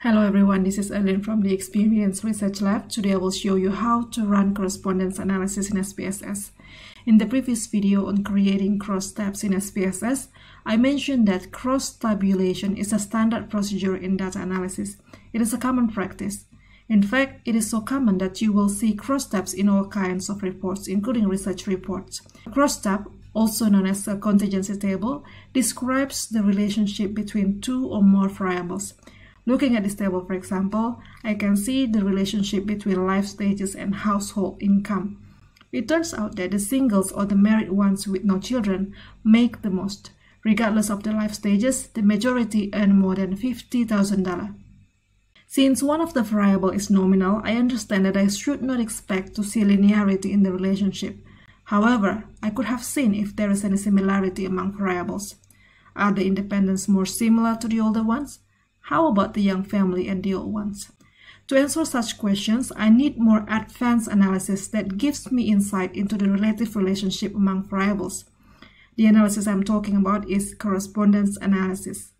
Hello everyone, this is Ellen from the Experience Research Lab. Today I will show you how to run correspondence analysis in SPSS. In the previous video on creating cross tabs in SPSS, I mentioned that cross tabulation is a standard procedure in data analysis. It is a common practice. In fact, it is so common that you will see cross tabs in all kinds of reports, including research reports. Cross tab also known as a contingency table, describes the relationship between two or more variables. Looking at this table, for example, I can see the relationship between life stages and household income. It turns out that the singles or the married ones with no children make the most. Regardless of the life stages, the majority earn more than $50,000. Since one of the variable is nominal, I understand that I should not expect to see linearity in the relationship. However, I could have seen if there is any similarity among variables. Are the independents more similar to the older ones? How about the young family and the old ones? To answer such questions, I need more advanced analysis that gives me insight into the relative relationship among variables. The analysis I'm talking about is correspondence analysis.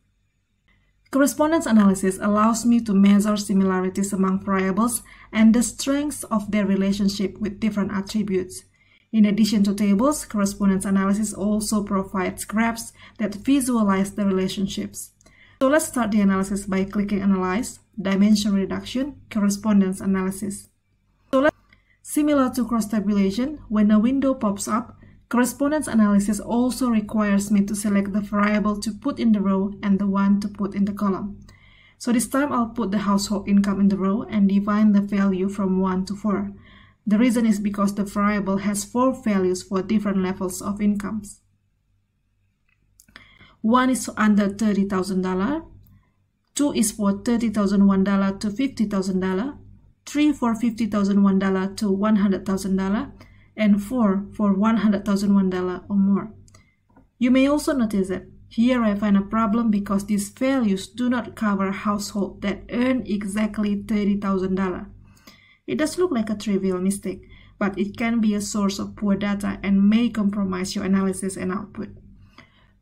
Correspondence analysis allows me to measure similarities among variables and the strengths of their relationship with different attributes. In addition to tables, correspondence analysis also provides graphs that visualize the relationships. So let's start the analysis by clicking Analyze, Dimension Reduction, Correspondence Analysis. So let's, similar to cross-tabulation, when a window pops up, correspondence analysis also requires me to select the variable to put in the row and the one to put in the column. So this time I'll put the household income in the row and define the value from 1 to 4. The reason is because the variable has 4 values for different levels of incomes. One is under $30,000. Two is for $30,001 to $50,000. Three for $50,001 to $100,000. And four for $100,001 or more. You may also notice that here I find a problem because these values do not cover household that earn exactly $30,000. It does look like a trivial mistake, but it can be a source of poor data and may compromise your analysis and output.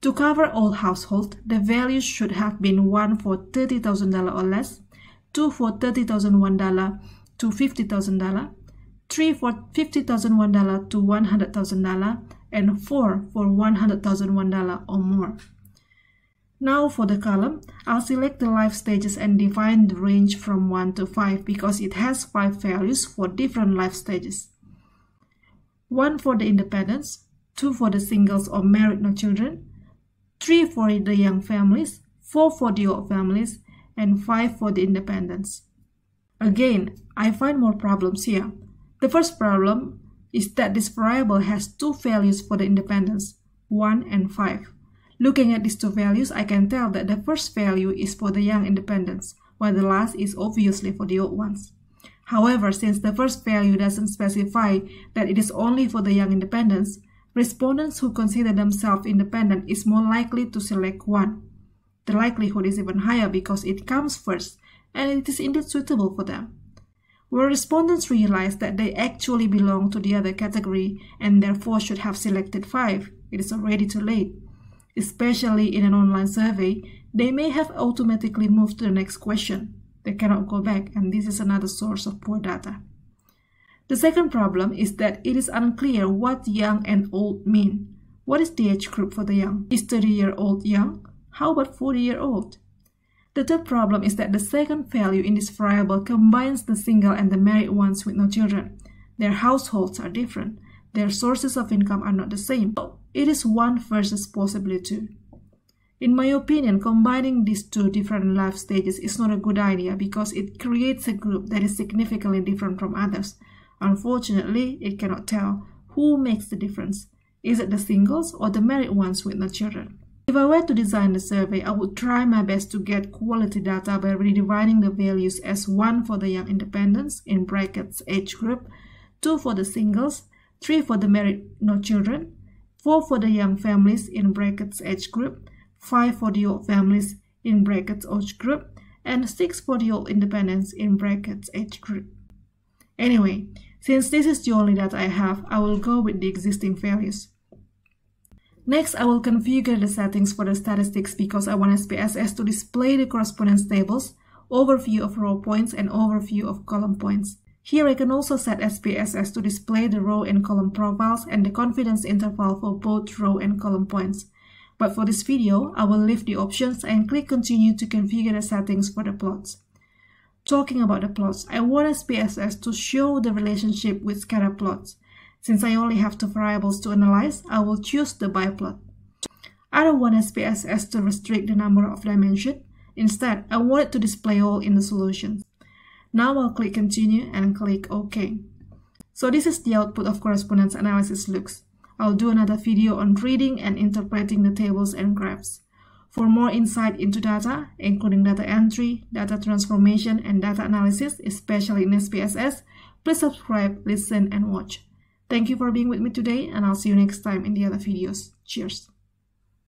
To cover all households, the values should have been 1 for $30,000 or less, 2 for $30,001 to $50,000, 3 for $50,001 to $100,000, and 4 for $100,001 or more. Now for the column, I'll select the life stages and define the range from 1 to 5 because it has 5 values for different life stages. 1 for the independents, 2 for the singles or married no children, 3 for the young families, 4 for the old families, and 5 for the independents. Again, I find more problems here. The first problem is that this variable has two values for the independents, 1 and 5. Looking at these two values, I can tell that the first value is for the young independents, while the last is obviously for the old ones. However, since the first value doesn't specify that it is only for the young independents, Respondents who consider themselves independent is more likely to select one. The likelihood is even higher because it comes first and it is indeed suitable for them. Where respondents realize that they actually belong to the other category and therefore should have selected 5, it is already too late. Especially in an online survey, they may have automatically moved to the next question. They cannot go back, and this is another source of poor data. The second problem is that it is unclear what young and old mean. What is the age group for the young? Is 30-year-old young? How about 40-year-old? The third problem is that the second value in this variable combines the single and the married ones with no children. Their households are different. Their sources of income are not the same. So it is one versus possibly two. In my opinion, combining these two different life stages is not a good idea because it creates a group that is significantly different from others. Unfortunately, it cannot tell who makes the difference. Is it the singles or the married ones with no children? If I were to design the survey, I would try my best to get quality data by redividing the values as 1 for the young independents, in brackets age group, 2 for the singles, 3 for the married no children, 4 for the young families, in brackets age group, 5 for the old families, in brackets age group, and 6 for the old independents, in brackets age group. Anyway, since this is the only that I have, I will go with the existing values. Next, I will configure the settings for the statistics because I want SPSS to display the correspondence tables, overview of row points, and overview of column points. Here I can also set SPSS to display the row and column profiles and the confidence interval for both row and column points. But for this video, I will leave the options and click continue to configure the settings for the plots talking about the plots, I want SPSS to show the relationship with scatter plots. Since I only have two variables to analyze, I will choose the biplot. I don't want SPSS to restrict the number of dimensions. Instead, I want it to display all in the solution. Now I'll click continue and click OK. So this is the output of correspondence analysis looks. I'll do another video on reading and interpreting the tables and graphs. For more insight into data, including data entry, data transformation, and data analysis, especially in SPSS, please subscribe, listen, and watch. Thank you for being with me today, and I'll see you next time in the other videos. Cheers!